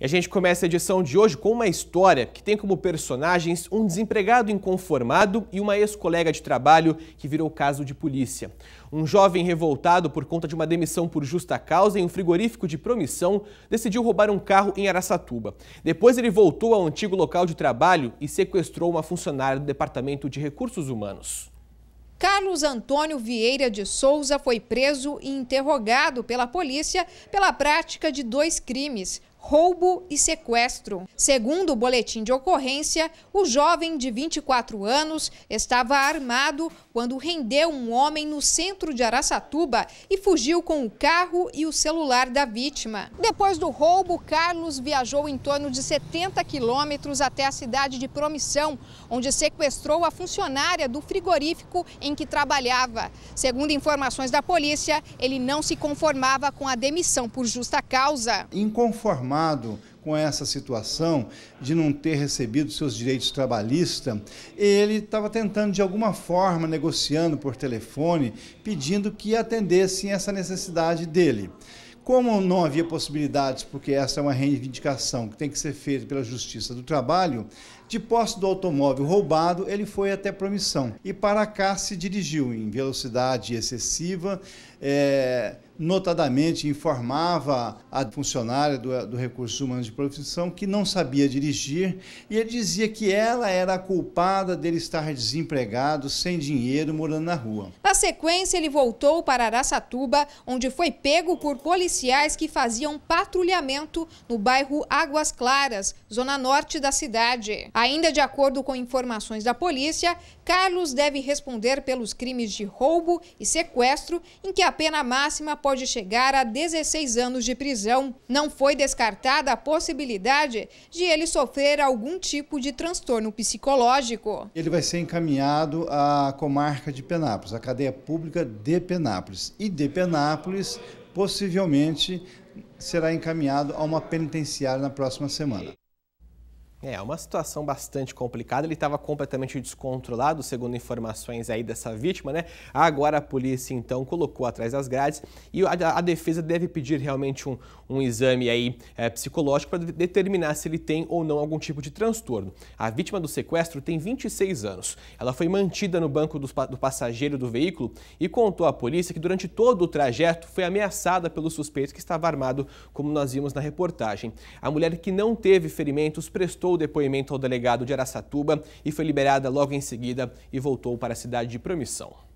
E a gente começa a edição de hoje com uma história que tem como personagens um desempregado inconformado e uma ex-colega de trabalho que virou caso de polícia. Um jovem revoltado por conta de uma demissão por justa causa em um frigorífico de promissão decidiu roubar um carro em Araçatuba. Depois ele voltou ao antigo local de trabalho e sequestrou uma funcionária do Departamento de Recursos Humanos. Carlos Antônio Vieira de Souza foi preso e interrogado pela polícia pela prática de dois crimes: roubo e sequestro. Segundo o boletim de ocorrência, o jovem de 24 anos estava armado quando rendeu um homem no centro de Araçatuba e fugiu com o carro e o celular da vítima. Depois do roubo, Carlos viajou em torno de 70 quilômetros até a cidade de Promissão, onde sequestrou a funcionária do frigorífico em que trabalhava. Segundo informações da polícia, ele não se conformava com a demissão por justa causa. Inconformado inconformado com essa situação de não ter recebido seus direitos trabalhistas, ele estava tentando de alguma forma, negociando por telefone, pedindo que atendessem essa necessidade dele. Como não havia possibilidades, porque essa é uma reivindicação que tem que ser feita pela Justiça do Trabalho, de posse do automóvel roubado, ele foi até Promissão e para cá se dirigiu em velocidade excessiva, é, notadamente informava a funcionária do, do Recursos Humanos de Profissão que não sabia dirigir e ele dizia que ela era a culpada dele estar desempregado, sem dinheiro, morando na rua sequência, ele voltou para Araçatuba, onde foi pego por policiais que faziam patrulhamento no bairro Águas Claras, zona norte da cidade. Ainda de acordo com informações da polícia, Carlos deve responder pelos crimes de roubo e sequestro, em que a pena máxima pode chegar a 16 anos de prisão. Não foi descartada a possibilidade de ele sofrer algum tipo de transtorno psicológico. Ele vai ser encaminhado à comarca de Penápolis, a cadeia pública de Penápolis. E de Penápolis, possivelmente, será encaminhado a uma penitenciária na próxima semana. É, uma situação bastante complicada. Ele estava completamente descontrolado, segundo informações aí dessa vítima, né? Agora a polícia, então, colocou atrás das grades e a, a defesa deve pedir realmente um, um exame aí é, psicológico para determinar se ele tem ou não algum tipo de transtorno. A vítima do sequestro tem 26 anos. Ela foi mantida no banco do, do passageiro do veículo e contou à polícia que durante todo o trajeto foi ameaçada pelo suspeito que estava armado, como nós vimos na reportagem. A mulher que não teve ferimentos prestou prestou o depoimento ao delegado de Araçatuba e foi liberada logo em seguida e voltou para a cidade de Promissão.